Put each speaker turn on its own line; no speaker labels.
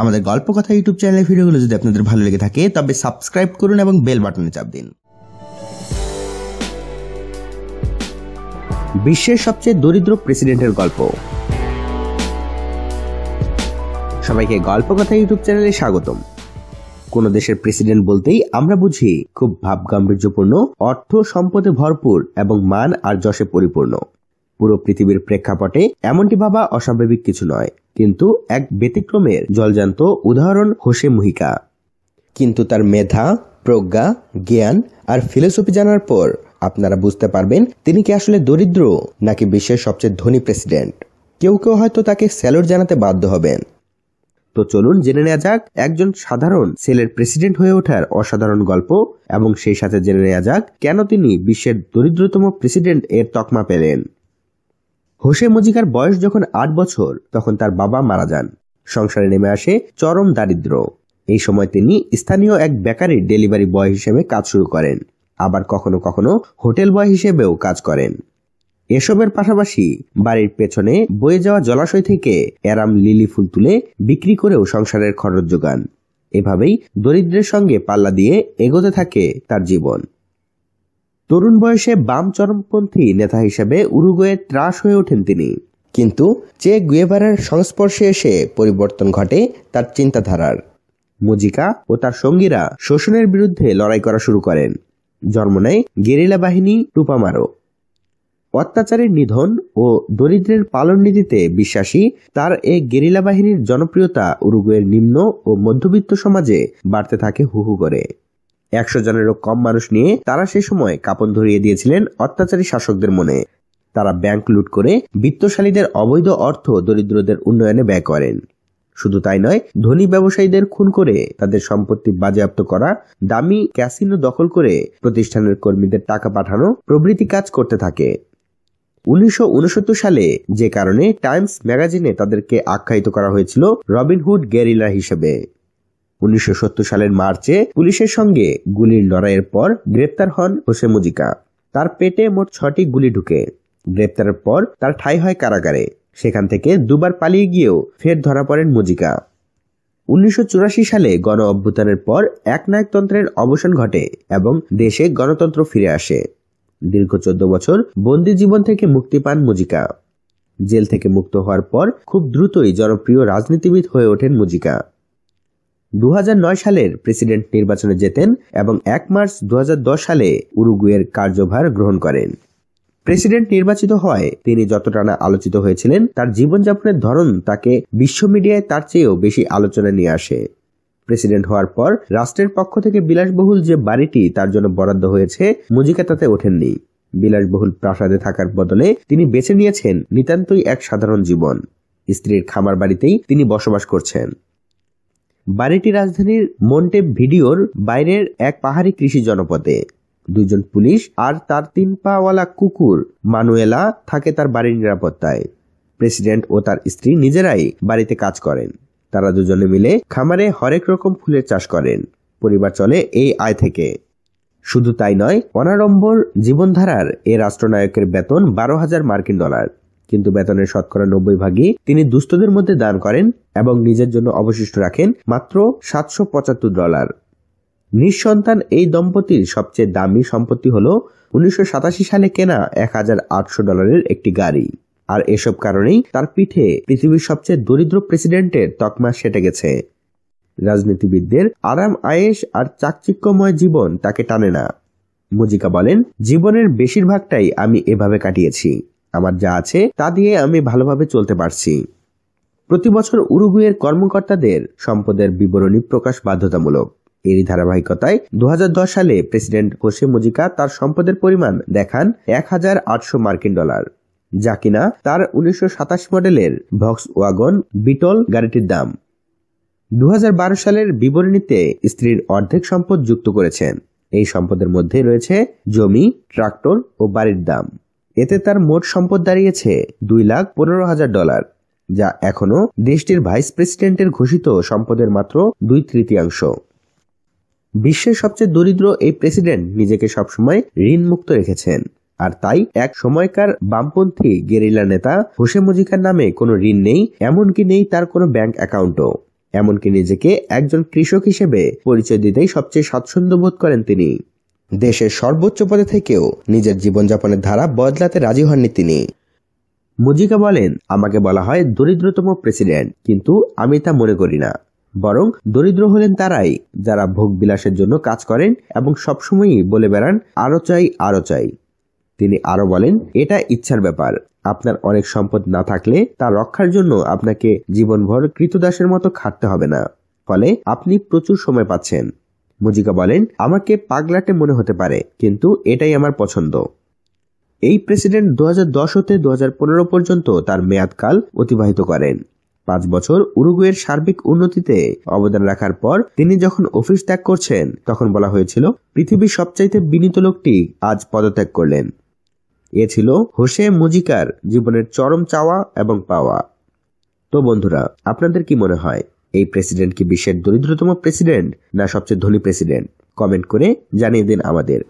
আমাদের গল্প কথা ইউটিউব চ্যানেলের ভিডিওগুলো যদি আপনাদের ভালো লেগে থাকে তবে সাবস্ক্রাইব করুন এবং বেল বাটনে চাপ দিন বিশ্বের সবচেয়ে দরিদ্র প্রেসিডেন্টের গল্প সবাইকে গল্প কথা ইউটিউব চ্যানেলে স্বাগতম কোনো দেশের প্রেসিডেন্ট বলতেই আমরা বুঝি খুব ভাবগাম্ভীর্যপূর্ণ অর্থ সম্পদে ভরপুর এবং মান আর যশে পরিপূর্ণ পুরো পৃথিবীর প্রেক্ষাপটে এমনটি ভাবা অস্বাভাবিক কিছু নয় কিন্তু এক ব্যতিক্রমের জলজান্ত উদাহরণ হোসে মুহিকা কিন্তু তার মেধা প্রজ্ঞা জ্ঞান আর ফিলোসফি জানার পর আপনারা বুঝতে পারবেন তিনি কি আসলে দরিদ্র নাকি বিশ্বের সবচেয়ে ধনী প্রেসিডেন্ট কেউ কেউ হয়তো তাকে স্যালোর জানাতে বাধ্য হবেন তো চলুন জেনে নেওয়া যাক একজন সাধারণ সেলের প্রেসিডেন্ট হয়ে ওঠার অসাধারণ গল্প এবং সেই সাথে জেনে নেওয়া যাক কেন তিনি বিশ্বের দরিদ্রতম প্রেসিডেন্ট এর তকমা পেলেন হোসে মজিকার বয়স যখন আট বছর তখন তার বাবা মারা যান সংসারে নেমে আসে চরম দারিদ্র এই সময় তিনি স্থানীয় এক বেকারির ডেলিভারি বয় হিসেবে কাজ শুরু করেন আবার কখনো কখনো হোটেল বয় হিসেবেও কাজ করেন এসবের পাশাপাশি বাড়ির পেছনে বয়ে যাওয়া জলাশয় থেকে অ্যারাম লিলি ফুল তুলে বিক্রি করেও সংসারের খরচ যোগান এভাবেই দরিদ্রের সঙ্গে পাল্লা দিয়ে এগোতে থাকে তার জীবন তরুণ বয়সে বাম চরমপন্থী নেতা হিসেবে উরুগুয়ে ত্রাস হয়ে ওঠেন তিনি কিন্তু চে গুয়েভারের সংস্পর্শে এসে পরিবর্তন ঘটে তার চিন্তাধারার মুজিকা ও তার সঙ্গীরা শোষণের বিরুদ্ধে লড়াই করা শুরু করেন জন্ম নেয় গেরিলা বাহিনী টুপামারো অত্যাচারের নিধন ও দরিদ্রের পালন নীতিতে বিশ্বাসী তার এ গেরিলা বাহিনীর জনপ্রিয়তা উরুগুয়ের নিম্ন ও মধ্যবিত্ত সমাজে বাড়তে থাকে হুহু করে একশো জনেরও কম মানুষ নিয়ে তারা সে সময় কাপন ধরিয়ে দিয়েছিলেন অত্যাচারী শাসকদের মনে তারা ব্যাংক লুট করে বিত্তশালীদের অবৈধ অর্থ দরিদ্রদের উন্নয়নে ব্যয় করেন শুধু তাই নয় ধনী ব্যবসায়ীদের খুন করে তাদের সম্পত্তি বাজেয়াপ্ত করা দামি ক্যাসিনো দখল করে প্রতিষ্ঠানের কর্মীদের টাকা পাঠানো প্রভৃতি কাজ করতে থাকে উনিশশো সালে যে কারণে টাইমস ম্যাগাজিনে তাদেরকে আখ্যায়িত করা হয়েছিল রবিনহুড গেরিলা হিসেবে উনিশশো সালের মার্চে পুলিশের সঙ্গে গুলির লড়াইয়ের পর গ্রেপ্তার হন হোসে মুজিকা তার পেটে মোট ছটি গুলি ঢুকে গ্রেপ্তারের পর তার ঠাই হয় কারাগারে সেখান থেকে দুবার পালিয়ে গিয়েও ফের ধরা পড়েন মুজিকা উনিশশো সালে গণ অভ্যুত্থানের পর একনায়কতন্ত্রের অবসান ঘটে এবং দেশে গণতন্ত্র ফিরে আসে দীর্ঘ চোদ্দ বছর বন্দি জীবন থেকে মুক্তি পান মুজিকা জেল থেকে মুক্ত হওয়ার পর খুব দ্রুতই জনপ্রিয় রাজনীতিবিদ হয়ে ওঠেন মুজিকা দু সালের প্রেসিডেন্ট নির্বাচনে জেতেন এবং এক মার্চ দু সালে উরুগুয়ের কার্যভার গ্রহণ করেন প্রেসিডেন্ট নির্বাচিত হয় তিনি যতটা না আলোচিত হয়েছিলেন তার জীবনযাপনের ধরন তাকে বিশ্ব মিডিয়ায় তার চেয়েও বেশি আলোচনা নিয়ে আসে প্রেসিডেন্ট হওয়ার পর রাষ্ট্রের পক্ষ থেকে বিলাসবহুল যে বাড়িটি তার জন্য বরাদ্দ হয়েছে মুজিকা তাতে ওঠেননি বিলাসবহুল প্রাসাদে থাকার বদলে তিনি বেছে নিয়েছেন নিতান্তই এক সাধারণ জীবন স্ত্রীর খামার বাড়িতেই তিনি বসবাস করছেন বাড়িটি রাজধানীর মন্টে ভিডিওর বাইরের এক পাহাড়ি কৃষি জনপদে দুজন পুলিশ আর তার তিন পাওয়ালা কুকুর মানুয়েলা থাকে তার বাড়ির নিরাপত্তায় প্রেসিডেন্ট ও তার স্ত্রী নিজেরাই বাড়িতে কাজ করেন তারা দুজনে মিলে খামারে হরেক রকম ফুলের চাষ করেন পরিবার চলে এই আয় থেকে শুধু তাই নয় অনাড়ম্বর জীবনধারার এ রাষ্ট্রনায়কের বেতন বারো হাজার মার্কিন ডলার কিন্তু বেতনের শতকরা নব্বই ভাগই তিনি দুস্থদের মধ্যে দান করেন এবং নিজের জন্য অবশিষ্ট রাখেন মাত্র সাতশো পঁচাত্তর ডলার নিঃসন্তান এই দম্পতির সবচেয়ে দামি সম্পত্তি হল উনিশশো সালে কেনা এক ডলারের একটি গাড়ি আর এসব কারণেই তার পিঠে পৃথিবীর সবচেয়ে দরিদ্র প্রেসিডেন্টের তকমা সেটে গেছে রাজনীতিবিদদের আরাম আয়েস আর চাকচিক্যময় জীবন তাকে টানে না মুজিকা বলেন জীবনের বেশিরভাগটাই আমি এভাবে কাটিয়েছি আমার যা আছে তা দিয়ে আমি ভালোভাবে চলতে পারছি প্রতি বছর উরুগুয়ের কর্মকর্তাদের সম্পদের বিবরণী প্রকাশ বাধ্যতামূলক এরই ধারাবাহিকতায় দু সালে প্রেসিডেন্ট কোশে মুজিকা তার সম্পদের পরিমাণ দেখান এক হাজার আটশো মার্কিন ডলার যা কিনা তার উনিশশো মডেলের ভক্স ওয়াগন বিটল গাড়িটির দাম দু সালের বিবরণীতে স্ত্রীর অর্ধেক সম্পদ যুক্ত করেছেন এই সম্পদের মধ্যে রয়েছে জমি ট্রাক্টর ও বাড়ির দাম এতে তার মোট সম্পদ দাঁড়িয়েছে দুই লাখ পনেরো হাজার ডলার যা এখনও দেশটির ভাইস প্রেসিডেন্টের ঘোষিত সম্পদের মাত্র দুই তৃতীয়াংশ বিশ্বের সবচেয়ে দরিদ্র এই প্রেসিডেন্ট নিজেকে সবসময় ঋণমুক্ত রেখেছেন আর তাই এক সময়কার বামপন্থী গেরিলা নেতা হোসে মুজিকার নামে কোনো ঋণ নেই এমনকি নেই তার কোনো ব্যাংক অ্যাকাউন্টও এমনকি নিজেকে একজন কৃষক হিসেবে পরিচয় দিতেই সবচেয়ে স্বাচ্ছন্দ্য বোধ করেন তিনি দেশের সর্বোচ্চ পদে থেকেও নিজের জীবনযাপনের ধারা বদলাতে রাজি হননি তিনি মুজিকা বলেন আমাকে বলা হয় দরিদ্রতম প্রেসিডেন্ট কিন্তু আমি তা মনে করি না বরং দরিদ্র হলেন তারাই যারা ভোগ বিলাসের জন্য কাজ করেন এবং সবসময়ই বলে বেড়ান আরও চাই আরও চাই তিনি আরও বলেন এটা ইচ্ছার ব্যাপার আপনার অনেক সম্পদ না থাকলে তা রক্ষার জন্য আপনাকে জীবনভর কৃতদাসের মতো খাটতে হবে না ফলে আপনি প্রচুর সময় পাচ্ছেন মজিকা বলেন আমাকে পাগলাটে মনে হতে পারে কিন্তু এটাই আমার পছন্দ এই প্রেসিডেন্ট দু হতে দু পর্যন্ত তার মেয়াদকাল অতিবাহিত করেন পাঁচ বছর উরুগুয়ের সার্বিক উন্নতিতে অবদান রাখার পর তিনি যখন অফিস ত্যাগ করছেন তখন বলা হয়েছিল পৃথিবীর সবচাইতে বিনীত লোকটি আজ পদত্যাগ করলেন এ ছিল হোসে মুজিকার জীবনের চরম চাওয়া এবং পাওয়া তো বন্ধুরা আপনাদের কি মনে হয় এই প্রেসিডেন্ট কি বিশ্বের দরিদ্রতম প্রেসিডেন্ট না সবচেয়ে ধনী প্রেসিডেন্ট কমেন্ট করে জানিয়ে দিন আমাদের